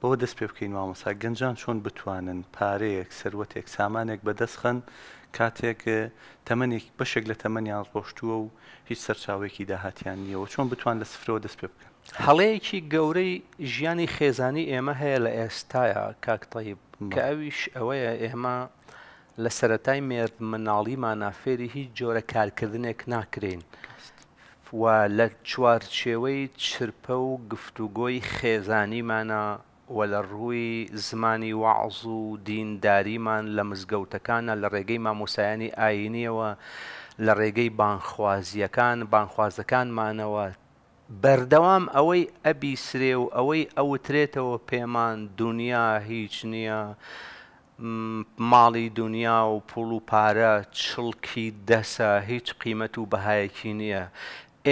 بەوە دەست پێ بکەین مامۆسا گەنجان چۆن بتوانن پارەیەک سەروەتێک سامانێک بەدەستخەن کاتێک تەمەێک بەشێک لە تەمەنیان ڕۆشتووە و هیچ سەرچاوێکی داهاتیان نیەوە چۆن بتوان لە سفرەوە دەست پێ بکەن هەڵەیەکی گەورەی ژیانی خێزانی ئێمە هەیە لە ئێستاە کاکتەیب کە ئەویش ئەوەیە ئێمە لە سەتای مێرد مناڵی مانافێری هیچ جۆرە کارکردنێک ناکرین و لە چوارچێوەی چرپە و گفتوگۆی خێزانیمانە وە لە ڕووی زمانی وعز و دینداریمان لە مزگەوتەکانە لە ڕێگەی مامۆسایانی ئاینیەوە لە ڕێگەی بانخوازیەکان بانخوازەکانمانەوە بەردەوام ئەوەی ئەبی سرێ و ئەوەی ئەوترێتەوە پێمان دنیا هیچ نییە ماڵی دنیا و پوڵ و پارە چڵکی دەسە هیچ قیمەت و بەهایەکی نییە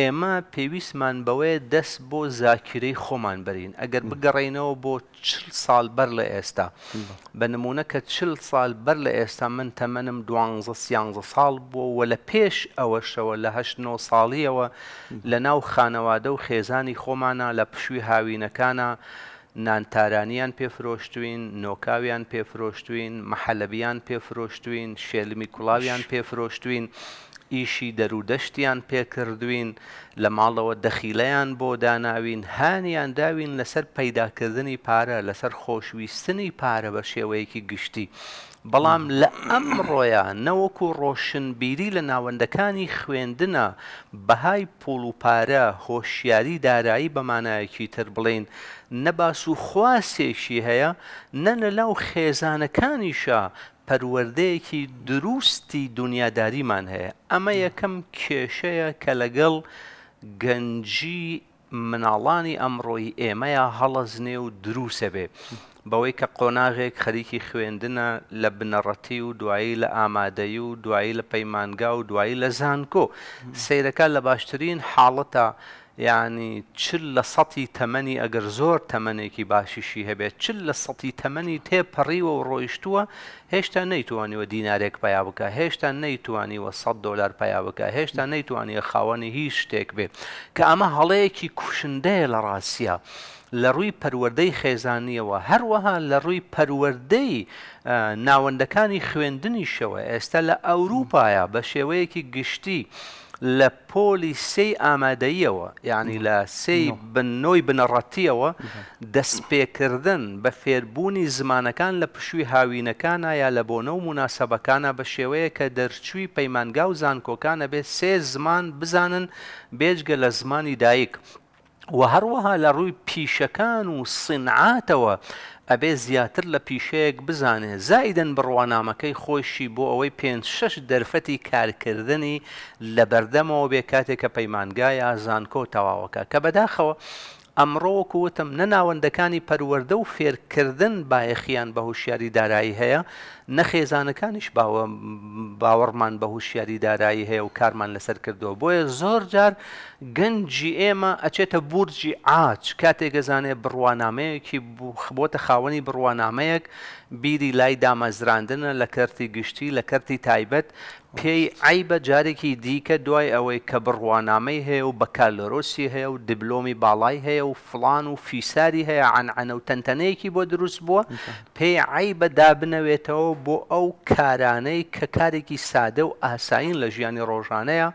ئێمە پێویستمان بەوەیە دەست بۆ زاکرەی خۆمان بەرین ئەگەر بگەڕینەوە بۆ چل ساڵ بەر لە ئێستا بە نمونونەکە چل ساڵ بەر لە ئێستا من تەمەنم دوانزە ساڵ بووە و لە پێش ئەوەشەوە لە هەشت ساڵیەوە لە ناو خانەوادە و خێزانی خۆمانە لە پشووی هاوینەکانە. نانتارانیان پێفرۆشتوین نۆکاویان پێفرۆشتوین مەحەلەبیان پێفرۆشتوین شێلمی کوڵاویان پێفرۆشتوین ئیشی دەرودەشتیان پێکردوین لە ماڵەوە دەخیلەیان بۆ داناوین هانیان داوین لەسەر پەیداکردنی پارە لەسەر خۆشویستنی پارە بە شێوەیەکی گشتی. بەڵام لە ئەم ڕۆیە نەوەکو ڕۆشنبیری لە ناوەندەکانی خوێندنە بەهای پوڵ و پارە هۆشیاری دارایی بەمانایەکی تر بڵین نەباس و خواسێکی هەیە نە لە لاو خێزانەکانیشە پەروەردەیەکی دروستی دنیاداریمان هەیە ئەمە یەکەم کێشەیە کە لەگەڵ گەنجی مناڵانی ئەمڕۆی ئێمەیە هەڵەزنێ و دروسە بێ بەوەی کە قۆناغێک خەریکی خوێندنە لە بنەڕەتی و دوایی لە ئامادەی و دوایی لە پەیمانگا و دوایی لە زانکۆ سیرەکە لە باشترین حاڵەتە یعنی چل لە سەتی تەمەنی ئەگەر زۆر تەمەێکی باشیشی هەبێت چل لە سەتی تەمەنی تێپەڕیوە و ڕۆیشتووە هێشتا نەیتوانیوە دینارێک پیا بکە هێشتا نەیتوانیوە 100 دلار پیا بکە هێشتا نەیتوانیە خاوەنی هیچ شتێک بێ کە ئەمە هەڵەیەکی کوشندەیە لە ڕاسیە لە ڕووی پەروەدەی خێزانیەوە هەروەها لە ڕووی پەروەدەی ناوەندەکانی خوێندنی شەوە ئێستا لە ئەوروپایە بە شێوەیەکی گشتی. لە پۆلی سێ ئامادەیەوە یعنی لە سی بنۆی بنەڕەتیەوە دەستپێکردن بە فێربوونی زمانەکان لە پشووی هاوینەکانە یا لە بۆنە و مناسەبەکانە بە شێوەیە کە دەرچووی پەیمانگا و زانکۆکانە بێت سێ زمان بزانن بێجگە لە زمانی دایک. و هەروەها لە ڕووی پیشەکان و سنعاتەوە ئەبێ زیاتر لە پیشەیەک بزانێ زایدەن بڕوانامەکەی خۆشی بۆ ئەوەی پێ شش دەرفەتی کارکردنی لە بەردەمەوە بێ کاتێک کە پەیمانگای ئازانکۆ تەواوەکە کە بەداخەوە ئەمڕۆکوتم نەناوەندەکانی پەروەەردە و فێرکردن بایەخیان بە هوشیاری دارایی هەیە نەخێزانەکانیش باوە باوەڕمان بە هوشیاری دارایی هەیە و کارمان لەسەر کردەوە بۆیە زۆر جار گەنجی ئێمە ئەچێتە بورجی ئاچ کاتێک گەزانێ بڕوانامەیەکی بۆتە خاوەنی بڕوانامەیەک بیری لای دامەزراندنە لە کەرتی گشتی لە کەرتی تایبەت پێی ئایبە جارێکی دیکە دوای ئەوەی کە بڕوانامەی هەیە و بەکارلۆرۆسی هەیە و دیبلۆمی باڵای هەیە هەیە و فلان و فیساری هەیە عنعەنە و تەنتەنەیەکی بۆ دروست بووە پێی عی بەدا بنەوێتەوە بۆ ئەو کارانەی کە کارێکی سادە و ئاساین لە ژیانی ڕۆژانەیە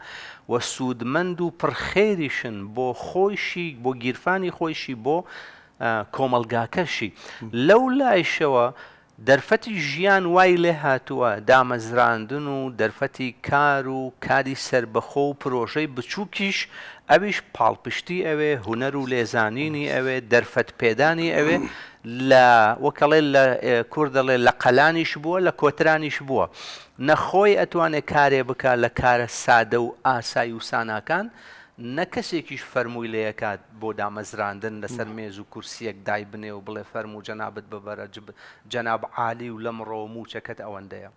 وە سوودمەند و پرخێریشن بۆ خۆیشی بۆ گیرفانی خۆیشی بۆ کۆمەلگاکەشی لەو لایشەوە دەرفەتی ژیان وای لێ هاتووە دامەزراندن و دەرفەتی کار و کاری سربەخۆ و پرۆژەی بچووکیش ئەویش پاڵپشتی ئەوێ هوەر و لێزانینی ئەوێ دەرفەت پێدانی ئەوێ لە وەکەڵێ لە کوور دەڵێ لە قەلانیش بووە لە کۆترانیش بووە نەخۆی ئەتوانێت کارێ بکات لە کارە سادە و ئاسایی و ساناکان نە کەسێکیش فەرمووی لەیەکات بۆ دامەزراندن لەسەر مێز و کورسیەک دای بنێ و بڵێ فەرمو و جەنابەت ببەرە جەناب عالی و لەم ڕۆ موچەکەت ئەوەندەیە.